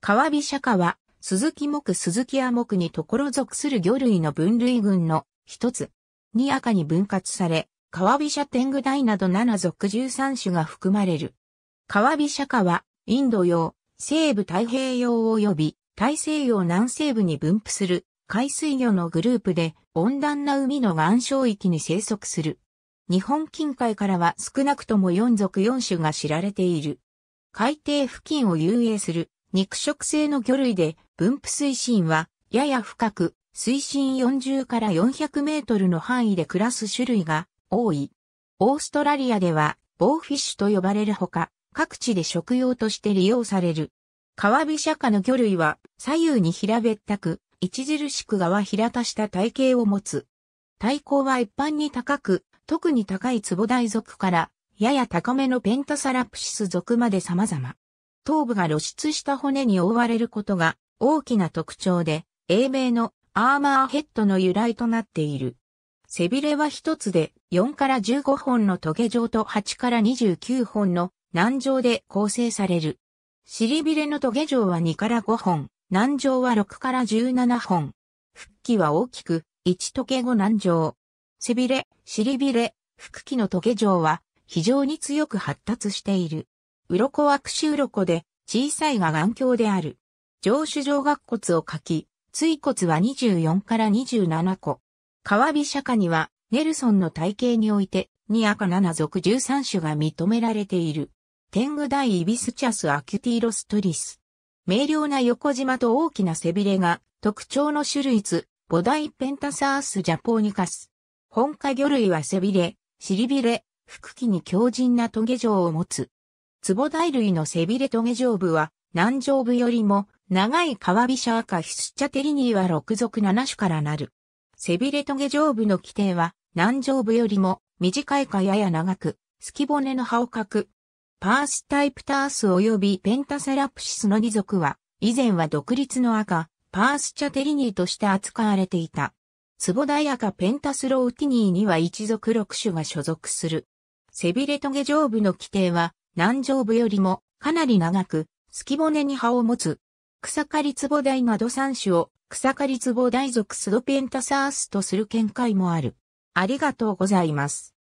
川飛釈迦は、鈴木木鈴木亜木にところ属する魚類の分類群の一つ、に赤に分割され、川飛釈天狗大など7属13種が含まれる。川飛釈迦は、インド洋、西部太平洋及び大西洋南西部に分布する海水魚のグループで温暖な海の岩礁域に生息する。日本近海からは少なくとも4属4種が知られている。海底付近を遊泳する肉食性の魚類で分布水深はやや深く水深40から400メートルの範囲で暮らす種類が多い。オーストラリアではボーフィッシュと呼ばれるほか各地で食用として利用される。川ビシャ科の魚類は左右に平べったく著しく側平たした体型を持つ。体高は一般に高く、特に高いツボダイ属から、やや高めのペンタサラプシス属まで様々。頭部が露出した骨に覆われることが大きな特徴で、英名のアーマーヘッドの由来となっている。背びれは一つで4から15本の棘状と8から29本の軟状で構成される。尻びれの棘状は2から5本、軟状は6から17本。腹器は大きく、1棘ゲ後軟状。背びれ、尻びれ、腹器の棘状は非常に強く発達している。鱗はくし鱗で、小さいが眼鏡である。上手上顎骨を書き、椎骨は24から27個。川尾釈迦には、ネルソンの体型において、2赤7属13種が認められている。天狗大イビスチャスアキュティロストリス。明瞭な横縞と大きな背びれが特徴の種類図、ボダイペンタサースジャポーニカス。本家魚類は背びれ、尻びれ、腹器に強靭なトゲ状を持つ。ツダ大類の背びれトゲ上部は、南上部よりも、長い川ャ車赤ヒスチャテリニーは6属7種からなる。背びれトゲ上部の規定は、南上部よりも、短いかやや長く、スキ骨の葉を描く。パースタイプタース及びペンタセラプシスの2属は、以前は独立の赤、パースチャテリニーとして扱われていた。ツボイア赤ペンタスローティニーには一族6種が所属する。背びれトゲ上部の規定は、南上部よりもかなり長く、月骨に葉を持つ。草刈壺大など3種を草刈壺大属スドペンタサースとする見解もある。ありがとうございます。